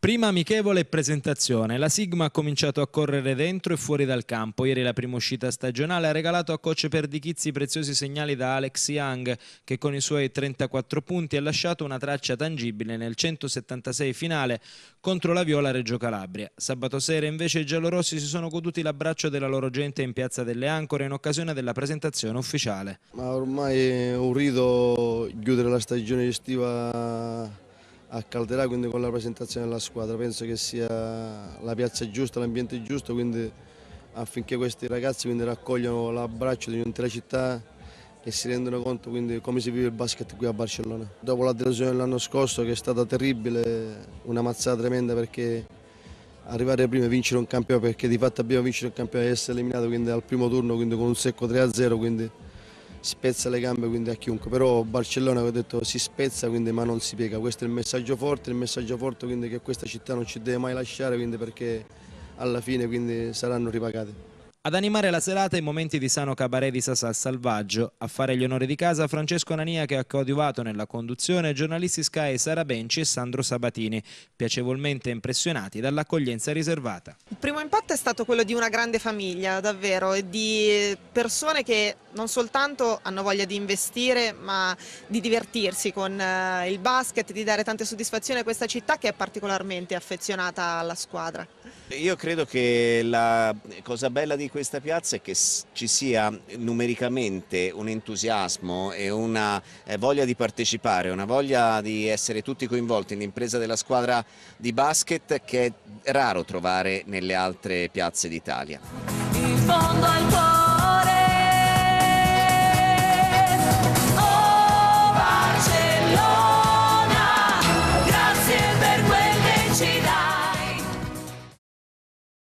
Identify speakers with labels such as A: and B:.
A: Prima amichevole presentazione. La Sigma ha cominciato a correre dentro e fuori dal campo. Ieri la prima uscita stagionale ha regalato a coach Perdichizzi preziosi segnali da Alex Young, che con i suoi 34 punti ha lasciato una traccia tangibile nel 176 finale contro la Viola Reggio Calabria. Sabato sera invece i giallorossi si sono goduti l'abbraccio della loro gente in Piazza delle Ancore in occasione della presentazione ufficiale.
B: Ma ormai è un rito chiudere la stagione estiva a Calderà quindi con la presentazione della squadra. Penso che sia la piazza giusta, l'ambiente giusto, quindi affinché questi ragazzi quindi, raccogliano l'abbraccio di un'intera città e si rendano conto quindi come si vive il basket qui a Barcellona. Dopo la delusione dell'anno scorso che è stata terribile, una mazzata tremenda perché arrivare prima e vincere un campione, perché di fatto abbiamo vinto un campione e essere eliminato quindi, al primo turno quindi, con un secco 3-0, quindi spezza le gambe quindi a chiunque, però Barcellona ho detto si spezza quindi, ma non si piega, questo è il messaggio forte, il messaggio forte quindi, che questa città non ci deve mai lasciare perché alla fine quindi, saranno ripagate.
A: Ad animare la serata i momenti di sano cabaret di Sasà Salvaggio, a fare gli onori di casa Francesco Nania che ha coadiuvato nella conduzione giornalisti Sky Sara Benci e Sandro Sabatini, piacevolmente impressionati dall'accoglienza riservata.
C: Il primo impatto è stato quello di una grande famiglia, davvero, e di persone che non soltanto hanno voglia di investire ma di divertirsi con eh, il basket, di dare tante soddisfazioni a questa città che è particolarmente affezionata alla squadra.
D: Io credo che la cosa bella di questa piazza è che ci sia numericamente un entusiasmo e una eh, voglia di partecipare, una voglia di essere tutti coinvolti nell'impresa della squadra di basket che è raro trovare nelle altre piazze
C: d'Italia.